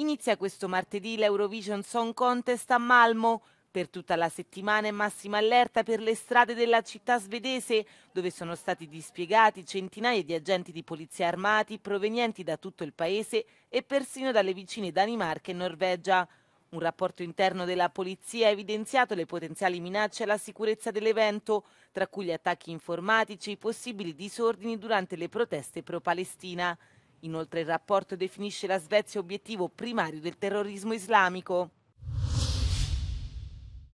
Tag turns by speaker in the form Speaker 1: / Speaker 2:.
Speaker 1: Inizia questo martedì l'Eurovision Song Contest a Malmo. Per tutta la settimana è massima allerta per le strade della città svedese, dove sono stati dispiegati centinaia di agenti di polizia armati provenienti da tutto il paese e persino dalle vicine Danimarca e Norvegia. Un rapporto interno della polizia ha evidenziato le potenziali minacce alla sicurezza dell'evento, tra cui gli attacchi informatici e i possibili disordini durante le proteste pro-Palestina. Inoltre il rapporto definisce la Svezia obiettivo primario del terrorismo islamico.